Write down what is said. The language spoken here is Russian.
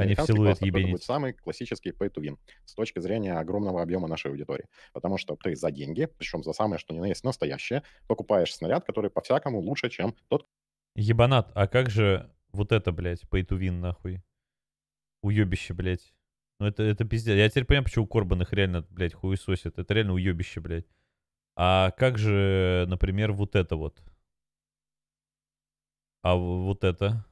американский класс это будет самый классический pay-to-win с точки зрения огромного объема нашей аудитории. Потому что ты за деньги, причем за самое, что ни на есть настоящее, покупаешь снаряд, который по-всякому лучше, чем тот... Ебанат, а как же вот это, блядь, pay-to-win нахуй? Уебище, блядь. Ну это, это пиздец. Я теперь понимаю, почему Корбан их реально, блядь, хуесосит. Это реально уебище, блядь. А как же, например, вот это вот? А вот это?